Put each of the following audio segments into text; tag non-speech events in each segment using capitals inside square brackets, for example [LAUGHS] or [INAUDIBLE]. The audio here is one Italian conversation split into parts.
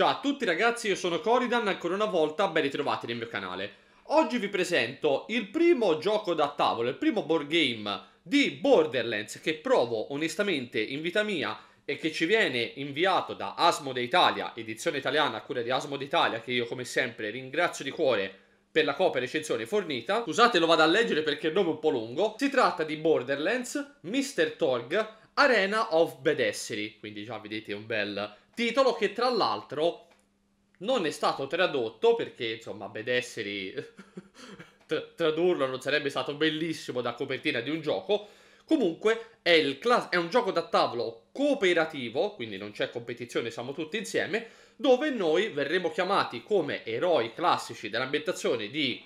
Ciao a tutti ragazzi, io sono Coridan, ancora una volta ben ritrovati nel mio canale. Oggi vi presento il primo gioco da tavolo, il primo board game di Borderlands che provo onestamente in vita mia e che ci viene inviato da Asmode Italia, edizione italiana a cura di Asmode Italia, che io come sempre ringrazio di cuore per la copia e recensione fornita. Scusate, lo vado a leggere perché il nome è un po' lungo. Si tratta di Borderlands, Mr. Torg, Arena of Badessery, quindi già vedete un bel titolo che tra l'altro non è stato tradotto perché insomma Bedesseri [LAUGHS] tradurlo non sarebbe stato bellissimo da copertina di un gioco. Comunque è, class- è un gioco da tavolo cooperativo, quindi non c'è competizione, siamo tutti insieme, dove noi verremo chiamati come eroi classici dell'ambientazione di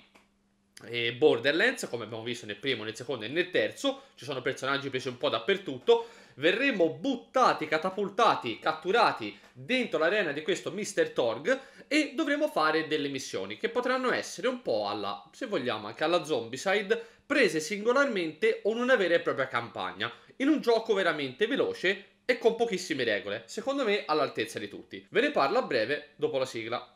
eh, Borderlands, come abbiamo visto nel primo, nel secondo e nel terzo, ci sono personaggi presi un po' dappertutto verremo buttati, catapultati, catturati dentro l'arena di questo Mr. Torg e dovremo fare delle missioni che potranno essere un po' alla, se vogliamo, anche alla Zombicide, prese singolarmente o in una vera e propria campagna, in un gioco veramente veloce e con pochissime regole, secondo me all'altezza di tutti. Ve ne parlo a breve dopo la sigla.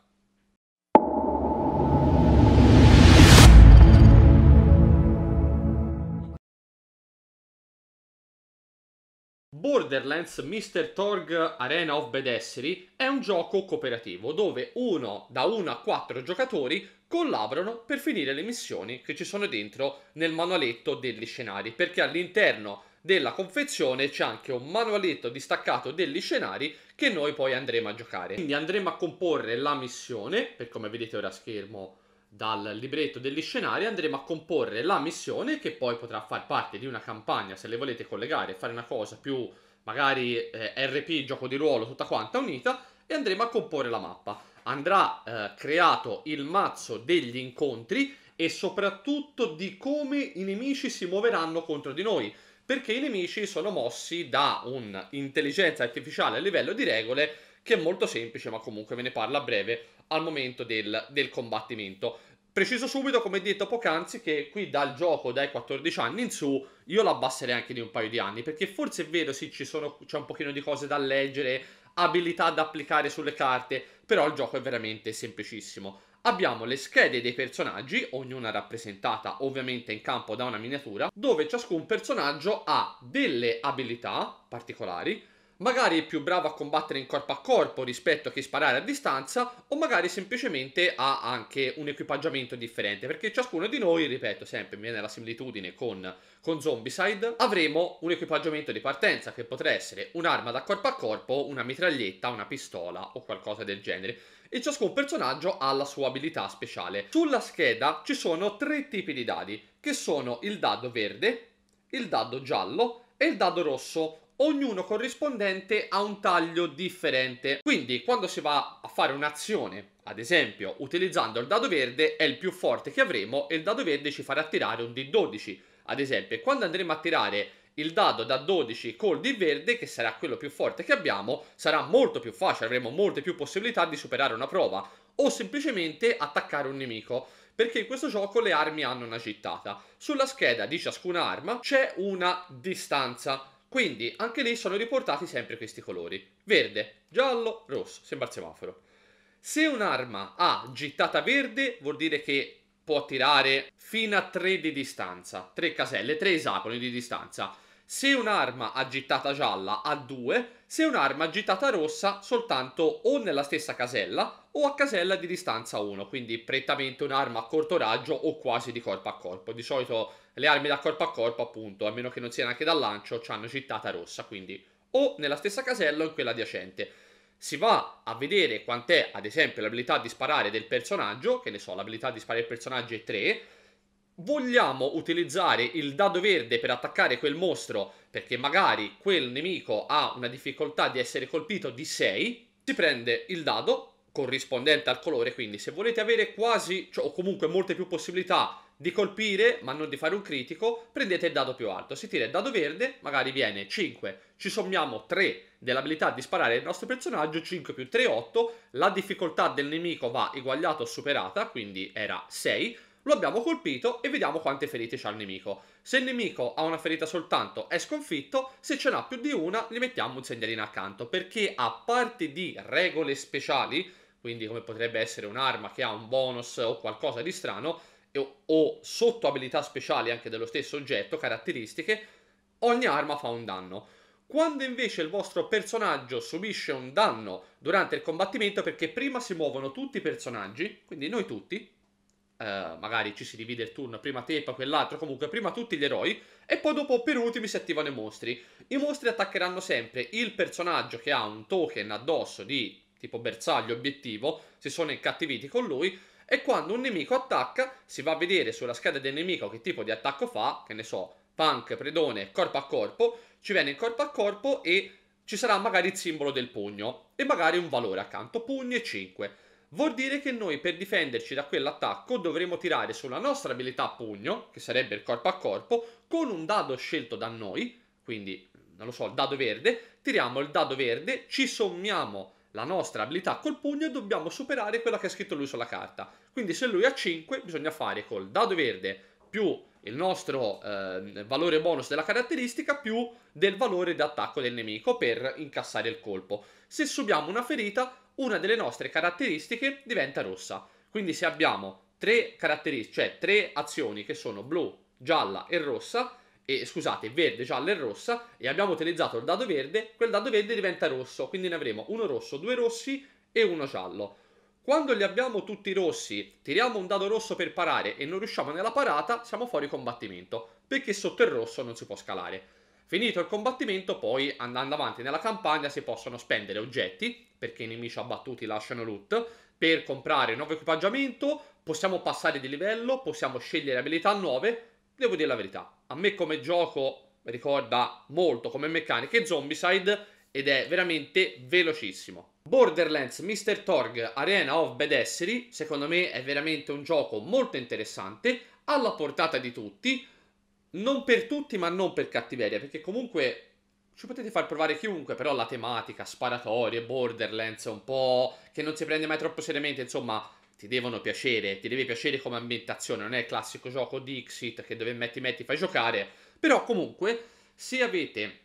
Borderlands Mr. Torg Arena of Bedesseri è un gioco cooperativo dove uno da uno a quattro giocatori collaborano per finire le missioni che ci sono dentro nel manualetto degli scenari, perché all'interno della confezione c'è anche un manualetto distaccato degli scenari che noi poi andremo a giocare. Quindi andremo a comporre la missione, per come vedete ora a schermo dal libretto degli scenari andremo a comporre la missione che poi potrà far parte di una campagna se le volete collegare e fare una cosa più magari eh, RP, gioco di ruolo, tutta quanta unita e andremo a comporre la mappa. Andrà eh, creato il mazzo degli incontri e soprattutto di come i nemici si muoveranno contro di noi perché i nemici sono mossi da un'intelligenza artificiale a livello di regole che è molto semplice, ma comunque ve ne parlo a breve al momento del, del combattimento. Preciso subito, come detto poc'anzi, che qui dal gioco dai 14 anni in su io l'abbasserei anche di un paio di anni, perché forse è vero, sì, sono, c'è un pochino di cose da leggere, abilità da applicare sulle carte, però il gioco è veramente semplicissimo. Abbiamo le schede dei personaggi, ognuna rappresentata ovviamente in campo da una miniatura, dove ciascun personaggio ha delle abilità particolari, magari è più bravo a combattere in corpo a corpo rispetto che sparare a distanza, o magari semplicemente ha anche un equipaggiamento differente, perché ciascuno di noi, ripeto sempre, mi viene la similitudine con, con Zombicide, avremo un equipaggiamento di partenza che potrà essere un'arma da corpo a corpo, una mitraglietta, una pistola o qualcosa del genere e ciascun personaggio ha la sua abilità speciale. Sulla scheda ci sono tre tipi di dadi, che sono il dado verde, il dado giallo e il dado rosso, ognuno corrispondente a un taglio differente. Quindi quando si va a fare un'azione, ad esempio utilizzando il dado verde, è il più forte che avremo e il dado verde ci farà tirare un D12. Ad esempio, quando andremo a tirare il dado da 12 col D verde, che sarà quello più forte che abbiamo, sarà molto più facile, avremo molte più possibilità di superare una prova o semplicemente attaccare un nemico perché in questo gioco le armi hanno una gittata. Sulla scheda di ciascuna arma c'è una distanza quindi anche lì sono riportati sempre questi colori, verde, giallo, rosso, sembra il semaforo. Se un'arma ha gittata verde vuol dire che può tirare fino a 3 di distanza, 3 caselle, 3 esagoni di distanza. Se un'arma agitata gialla ha 2, se un'arma agitata rossa soltanto o nella stessa casella o a casella di distanza 1, quindi prettamente un'arma a corto raggio o quasi di corpo a corpo. Di solito le armi da corpo a corpo, appunto, a meno che non siano anche da lancio, hanno gittata rossa, quindi o nella stessa casella o in quella adiacente. Si va a vedere quant'è, ad esempio, l'abilità di sparare del personaggio, che ne so, l'abilità di sparare del personaggio è 3, vogliamo utilizzare il dado verde per attaccare quel mostro perché magari quel nemico ha una difficoltà di essere colpito di 6, si prende il dado corrispondente al colore, quindi se volete avere quasi cioè, o comunque molte più possibilità di colpire ma non di fare un critico, prendete il dado più alto. Si tira il dado verde, magari viene 5, ci sommiamo 3 dell'abilità di sparare il nostro personaggio, 5 più 3, 8, la difficoltà del nemico va eguagliata o superata, quindi era 6, lo abbiamo colpito e vediamo quante ferite c'ha il nemico. Se il nemico ha una ferita soltanto è sconfitto, se ce n'ha più di una gli mettiamo un segnalino accanto, perché a parte di regole speciali, quindi come potrebbe essere un'arma che ha un bonus o qualcosa di strano, o, o sotto abilità speciali anche dello stesso oggetto, caratteristiche, ogni arma fa un danno. Quando invece il vostro personaggio subisce un danno durante il combattimento, perché prima si muovono tutti i personaggi, quindi noi tutti, eh, magari ci si divide il turno, prima Teppa, quell'altro, comunque prima tutti gli eroi e poi dopo per ultimi si attivano i mostri. I mostri attaccheranno sempre il personaggio che ha un token addosso di tipo bersaglio obiettivo, si sono incattiviti con lui e quando un nemico attacca si va a vedere sulla scheda del nemico che tipo di attacco fa, che ne so, punk, predone, corpo a corpo, ci viene in corpo a corpo e ci sarà magari il simbolo del pugno e magari un valore accanto, pugno e 5. Vuol dire che noi per difenderci da quell'attacco dovremo tirare sulla nostra abilità a pugno, che sarebbe il corpo a corpo, con un dado scelto da noi, quindi non lo so, il dado verde, tiriamo il dado verde, ci sommiamo la nostra abilità col pugno e dobbiamo superare quella che ha scritto lui sulla carta. Quindi se lui ha 5 bisogna fare col dado verde più il nostro eh, valore bonus della caratteristica più del valore d'attacco del nemico per incassare il colpo. Se subiamo una ferita una delle nostre caratteristiche diventa rossa. Quindi se abbiamo tre caratteristiche, cioè tre azioni che sono blu, gialla e rossa, e, scusate, verde, gialla e rossa, e abbiamo utilizzato il dado verde, quel dado verde diventa rosso, quindi ne avremo uno rosso, due rossi e uno giallo. Quando li abbiamo tutti rossi, tiriamo un dado rosso per parare e non riusciamo nella parata, siamo fuori combattimento, perché sotto il rosso non si può scalare. Finito il combattimento, poi andando avanti nella campagna si possono spendere oggetti, perché i nemici abbattuti lasciano loot, per comprare nuovo equipaggiamento, possiamo passare di livello, possiamo scegliere abilità nuove. Devo dire la verità, a me come gioco ricorda molto come meccaniche Zombicide ed è veramente velocissimo. Borderlands Mr. Torg Arena of Bedesseri, secondo me è veramente un gioco molto interessante, alla portata di tutti, non per tutti, ma non per cattiveria, perché comunque ci potete far provare chiunque, però la tematica, sparatorie, borderlands, un po' che non si prende mai troppo seriamente, insomma, ti devono piacere, ti deve piacere come ambientazione, non è il classico gioco Dixit che dove metti metti fai giocare, però comunque se avete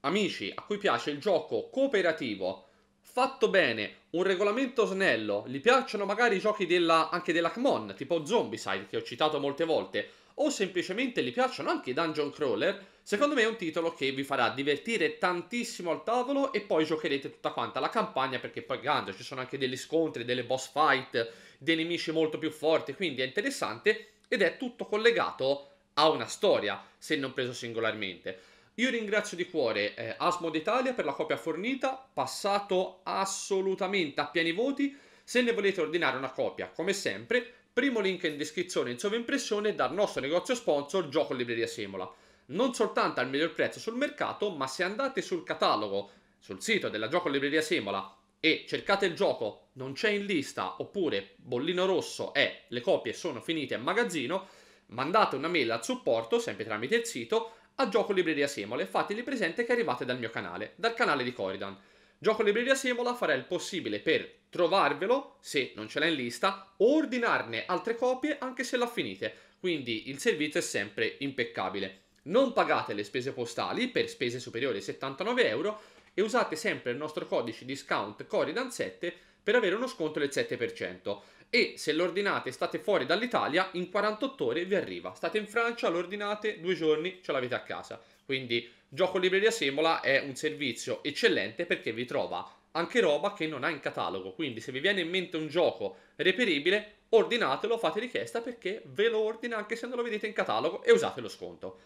amici a cui piace il gioco cooperativo, fatto bene, un regolamento snello, gli piacciono magari i giochi della, anche della Kmon, tipo Zombicide che ho citato molte volte, o semplicemente gli piacciono anche i dungeon crawler, secondo me è un titolo che vi farà divertire tantissimo al tavolo e poi giocherete tutta quanta la campagna perché poi grande, ci sono anche degli scontri, delle boss fight, dei nemici molto più forti, quindi è interessante ed è tutto collegato a una storia, se non preso singolarmente. Io ringrazio di cuore eh, Asmod Italia per la copia fornita, passato assolutamente a pieni voti. Se ne volete ordinare una copia, come sempre, Primo link in descrizione in sovraimpressione dal nostro negozio sponsor Gioco Libreria Semola. Non soltanto al miglior prezzo sul mercato, ma se andate sul catalogo, sul sito della Gioco Libreria Semola e cercate il gioco, non c'è in lista, oppure bollino rosso è le copie sono finite a magazzino, mandate una mail al supporto, sempre tramite il sito, a Gioco Libreria Semola e fateli presente che arrivate dal mio canale, dal canale di Coridan. Gioco Libreria Simola farà il possibile per trovarvelo, se non ce l'ha in lista, o ordinarne altre copie anche se la finite, quindi il servizio è sempre impeccabile. Non pagate le spese postali per spese superiori ai 79 euro e usate sempre il nostro codice discount Coridan7 per avere uno sconto del 7% e se l'ordinate state fuori dall'Italia in 48 ore vi arriva. State in Francia, l'ordinate, due giorni ce l'avete a casa. Quindi Gioco Libreria Semola è un servizio eccellente perché vi trova anche roba che non ha in catalogo, quindi se vi viene in mente un gioco reperibile, ordinatelo, fate richiesta perché ve lo ordina anche se non lo vedete in catalogo e usate lo sconto.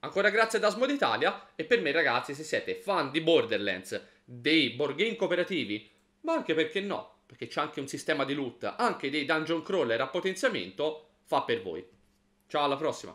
Ancora grazie ad Asmod Italia e per me ragazzi se siete fan di Borderlands, dei board game cooperativi, ma anche perché no, perché c'è anche un sistema di loot, anche dei dungeon crawler a potenziamento, fa per voi. Ciao alla prossima!